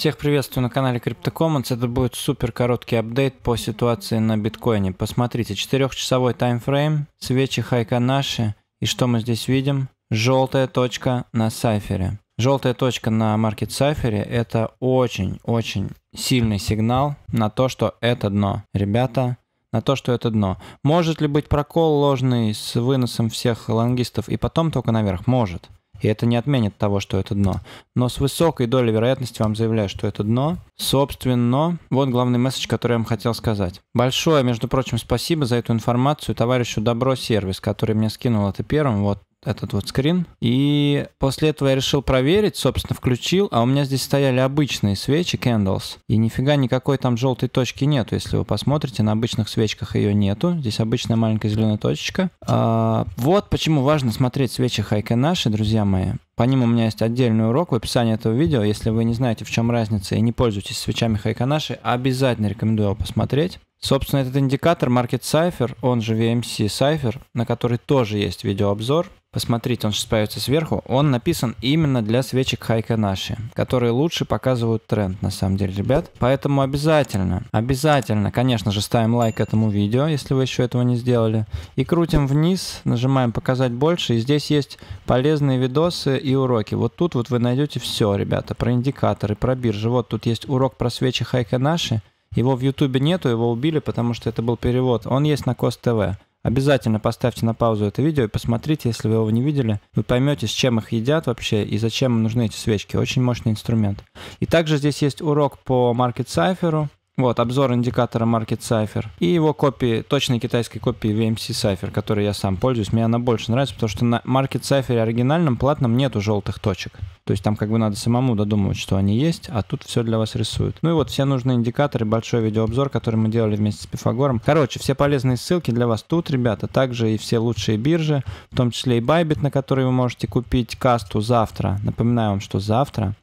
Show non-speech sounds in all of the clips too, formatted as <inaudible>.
Всех приветствую на канале CryptoCommons. Это будет супер короткий апдейт по ситуации на биткоине. Посмотрите, четырехчасовой таймфрейм, свечи хайка наши. И что мы здесь видим? Желтая точка на сайфере. Желтая точка на маркет сайфере это очень-очень сильный сигнал на то, что это дно. Ребята, на то, что это дно. Может ли быть прокол ложный с выносом всех лонгистов и потом только наверх? Может. И это не отменит того, что это дно. Но с высокой долей вероятности вам заявляю, что это дно. Собственно, вот главный месседж, который я вам хотел сказать. Большое, между прочим, спасибо за эту информацию товарищу Добро Сервис, который мне скинул это первым. Вот этот вот скрин. И после этого я решил проверить, собственно, включил, а у меня здесь стояли обычные свечи, candles, и нифига никакой там желтой точки нету. Если вы посмотрите, на обычных свечках ее нету. Здесь обычная маленькая зеленая точечка. А, вот почему важно смотреть свечи Хайка наши, друзья мои. По ним у меня есть отдельный урок в описании этого видео. Если вы не знаете, в чем разница и не пользуетесь свечами Хайканаши, обязательно рекомендую его посмотреть. Собственно, этот индикатор Market Cipher, он же VMC Cipher, на который тоже есть видеообзор. Посмотрите, он же справится сверху. Он написан именно для свечек Хайка Наши, которые лучше показывают тренд, на самом деле, ребят. Поэтому обязательно, обязательно, конечно же, ставим лайк этому видео, если вы еще этого не сделали. И крутим вниз, нажимаем «Показать больше», и здесь есть полезные видосы и уроки. Вот тут вот вы найдете все, ребята, про индикаторы, про биржи. Вот тут есть урок про свечи Хайка Наши – его в Ютубе нету, его убили, потому что это был перевод. Он есть на Кост ТВ. Обязательно поставьте на паузу это видео и посмотрите, если вы его не видели. Вы поймете, с чем их едят вообще и зачем им нужны эти свечки. Очень мощный инструмент. И также здесь есть урок по маркет сайферу. Вот, обзор индикатора Market Cipher. И его копии, точной китайской копии VMC Cipher, которой я сам пользуюсь. Мне она больше нравится, потому что на Market Cipher оригинальном платном нету желтых точек. То есть там как бы надо самому додумывать, что они есть, а тут все для вас рисуют. Ну и вот все нужные индикаторы, большой видеообзор, который мы делали вместе с Пифагором. Короче, все полезные ссылки для вас тут, ребята. Также и все лучшие биржи, в том числе и Bybit, на которые вы можете купить касту завтра. Напоминаю вам, что завтра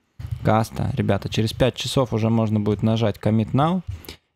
подкаста. Ребята, через 5 часов уже можно будет нажать Commit Now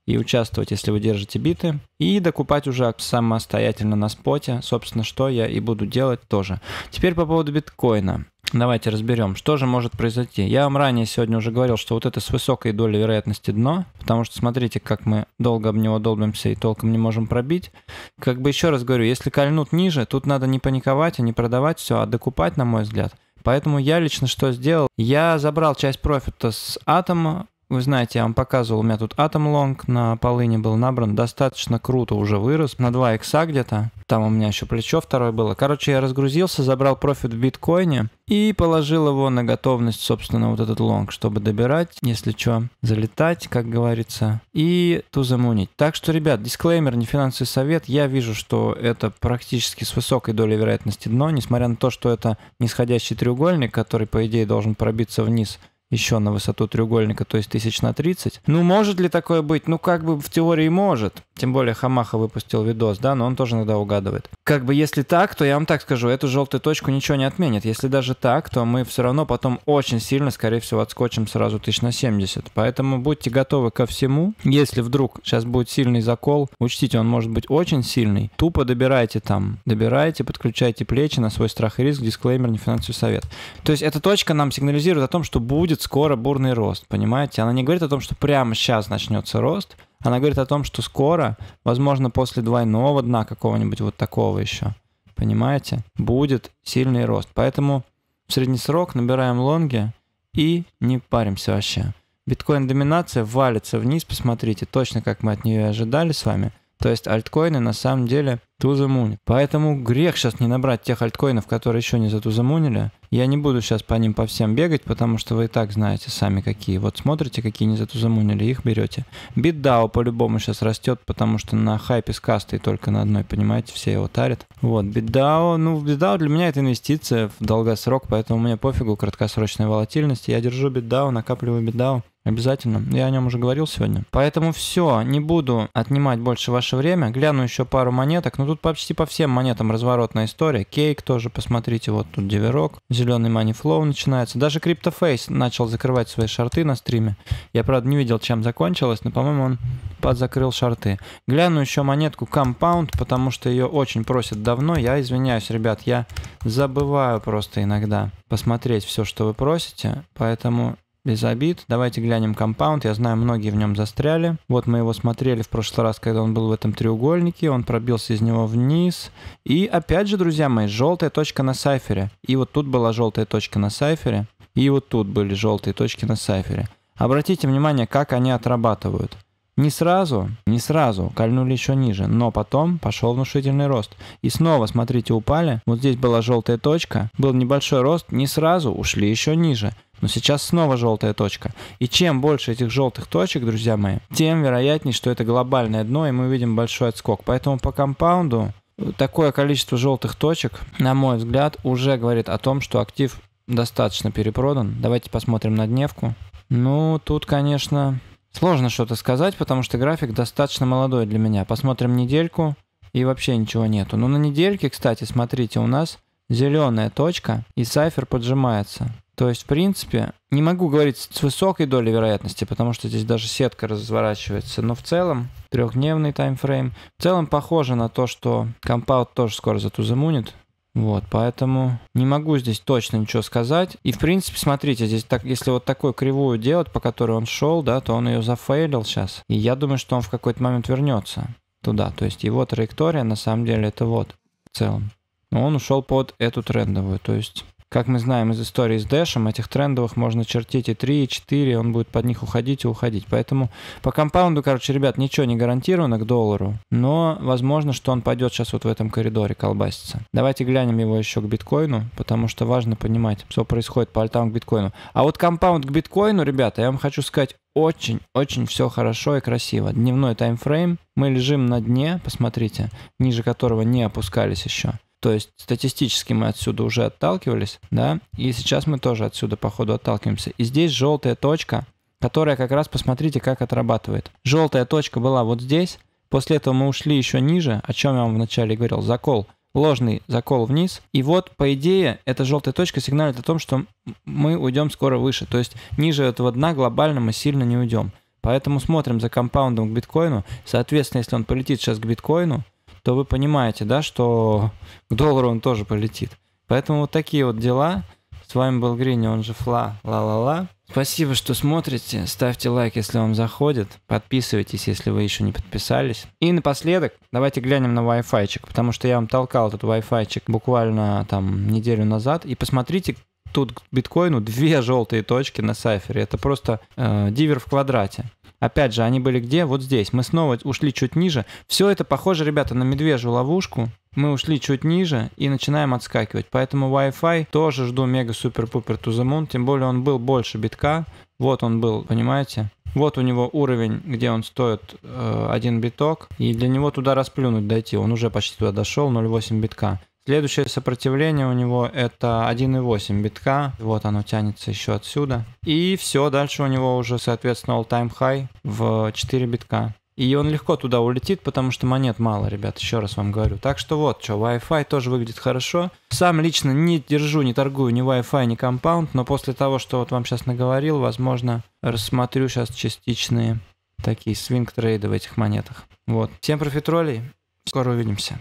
и участвовать, если вы держите биты, и докупать уже самостоятельно на споте, собственно, что я и буду делать тоже. Теперь по поводу биткоина. Давайте разберем, что же может произойти. Я вам ранее сегодня уже говорил, что вот это с высокой долей вероятности дно, потому что смотрите, как мы долго об него долбимся и толком не можем пробить. Как бы еще раз говорю, если кольнут ниже, тут надо не паниковать а не продавать все, а докупать, на мой взгляд – Поэтому я лично что сделал? Я забрал часть профита с Атома, вы знаете, я вам показывал, у меня тут атом лонг на полыне был набран. Достаточно круто уже вырос. На 2 икса где-то. Там у меня еще плечо второе было. Короче, я разгрузился, забрал профит в биткоине и положил его на готовность, собственно, вот этот лонг, чтобы добирать, если что, залетать, как говорится, и ту замунить. Так что, ребят, дисклеймер, не финансовый совет. Я вижу, что это практически с высокой долей вероятности дно, несмотря на то, что это нисходящий треугольник, который, по идее, должен пробиться вниз еще на высоту треугольника, то есть тысяч на 30. Ну, может ли такое быть? Ну, как бы в теории может. Тем более Хамаха выпустил видос, да, но он тоже иногда угадывает. Как бы если так, то я вам так скажу, эту желтую точку ничего не отменит. Если даже так, то мы все равно потом очень сильно, скорее всего, отскочим сразу тысяч на 70. Поэтому будьте готовы ко всему. Если вдруг сейчас будет сильный закол, учтите, он может быть очень сильный. Тупо добирайте там, добирайте, подключайте плечи на свой страх и риск, дисклеймер, не финансовый совет. То есть эта точка нам сигнализирует о том, что будет будет скоро бурный рост, понимаете? Она не говорит о том, что прямо сейчас начнется рост, она говорит о том, что скоро, возможно, после двойного дна какого-нибудь вот такого еще, понимаете, будет сильный рост. Поэтому в средний срок набираем лонги и не паримся вообще. Биткоин-доминация валится вниз, посмотрите, точно как мы от нее ожидали с вами. То есть альткоины на самом деле тузамунит. Поэтому грех сейчас не набрать тех альткоинов, которые еще не затузамунили. Я не буду сейчас по ним по всем бегать, потому что вы и так знаете сами какие. Вот смотрите, какие не затузамунили, их берете. BitDAO по-любому сейчас растет, потому что на хайпе с кастой только на одной, понимаете, все его тарят. Вот, BitDAO, ну, BitDAO для меня это инвестиция в долгосрок, поэтому мне пофигу краткосрочная волатильность. Я держу BitDAO, накапливаю BitDAO. Обязательно. Я о нем уже говорил сегодня. Поэтому все, не буду отнимать больше ваше время. Гляну еще пару монеток. Ну, тут почти по всем монетам разворотная история. Кейк тоже, посмотрите, вот тут диверок. Зеленый манифлоу начинается. Даже CryptoFace начал закрывать свои шарты на стриме. Я, правда, не видел, чем закончилось, но, по-моему, он подзакрыл шарты. Гляну еще монетку Compound, потому что ее очень просят давно. Я извиняюсь, ребят, я забываю просто иногда посмотреть все, что вы просите, поэтому без обид. Давайте глянем компаунд. Я знаю, многие в нем застряли. Вот мы его смотрели в прошлый раз, когда он был в этом треугольнике. Он пробился из него вниз. И опять же, друзья мои, желтая точка на сайфере. И вот тут была желтая точка на сайфере. И вот тут были желтые точки на сайфере. Обратите внимание, как они отрабатывают. Не сразу, не сразу, кольнули еще ниже, но потом пошел внушительный рост. И снова, смотрите, упали. Вот здесь была желтая точка, был небольшой рост, не сразу, ушли еще ниже но сейчас снова желтая точка. И чем больше этих желтых точек, друзья мои, тем вероятнее, что это глобальное дно, и мы видим большой отскок. Поэтому по компаунду э, такое количество желтых точек, на мой взгляд, уже говорит о том, что актив достаточно перепродан. Давайте посмотрим на дневку. Ну, тут, конечно, сложно что-то сказать, потому что график достаточно молодой для меня. Посмотрим недельку, и вообще ничего нету. Но ну, на недельке, кстати, смотрите, у нас зеленая точка, и сайфер поджимается. То есть, в принципе, не могу говорить с высокой долей вероятности, потому что здесь даже сетка разворачивается, но в целом трехдневный таймфрейм. В целом похоже на то, что компаут тоже скоро затузамунит. Вот, поэтому не могу здесь точно ничего сказать. И, в принципе, смотрите, здесь так, если вот такую кривую делать, по которой он шел, да, то он ее зафейлил сейчас. И я думаю, что он в какой-то момент вернется туда. То есть его траектория, на самом деле, это вот в целом. Но он ушел под эту трендовую, то есть как мы знаем из истории с Дэшем, этих трендовых можно чертить и 3, и 4, он будет под них уходить и уходить. Поэтому по компаунду, короче, ребят, ничего не гарантировано к доллару, но возможно, что он пойдет сейчас вот в этом коридоре колбаситься. Давайте глянем его еще к биткоину, потому что важно понимать, что происходит по альтам к биткоину. А вот компаунд к биткоину, ребята, я вам хочу сказать, очень-очень все хорошо и красиво. Дневной таймфрейм, мы лежим на дне, посмотрите, ниже которого не опускались еще. То есть статистически мы отсюда уже отталкивались, да, и сейчас мы тоже отсюда, по ходу отталкиваемся. И здесь желтая точка, которая как раз, посмотрите, как отрабатывает. Желтая точка была вот здесь, после этого мы ушли еще ниже, о чем я вам вначале говорил, закол, ложный закол вниз. И вот, по идее, эта желтая точка сигналит о том, что мы уйдем скоро выше. То есть ниже этого дна глобально мы сильно не уйдем. Поэтому смотрим за компаундом к биткоину. Соответственно, если он полетит сейчас к биткоину, то вы понимаете, да, что к доллару он тоже полетит. Поэтому вот такие вот дела. С вами был Грини, он же Фла, ла-ла-ла. Спасибо, что смотрите. Ставьте лайк, если вам заходит. Подписывайтесь, если вы еще не подписались. И напоследок, давайте глянем на Wi-Fi, потому что я вам толкал этот Wi-Fi буквально там неделю назад. И посмотрите, тут к биткоину две <laughs> желтые точки на сайфере. Это просто э, дивер в квадрате. Опять же, они были где? Вот здесь. Мы снова ушли чуть ниже. Все это похоже, ребята, на медвежью ловушку. Мы ушли чуть ниже и начинаем отскакивать. Поэтому Wi-Fi тоже жду мега-супер-пупер to the Тем более он был больше битка. Вот он был, понимаете? Вот у него уровень, где он стоит э, один биток. И для него туда расплюнуть дойти. Он уже почти туда дошел, 0,8 битка. Следующее сопротивление у него это 1.8 битка. Вот оно тянется еще отсюда. И все, дальше у него уже, соответственно, all-time high в 4 битка. И он легко туда улетит, потому что монет мало, ребят, еще раз вам говорю. Так что вот, что, Wi-Fi тоже выглядит хорошо. Сам лично не держу, не торгую ни Wi-Fi, ни компаунд, но после того, что вот вам сейчас наговорил, возможно, рассмотрю сейчас частичные такие свинг-трейды в этих монетах. Вот. Всем профитролей, скоро увидимся.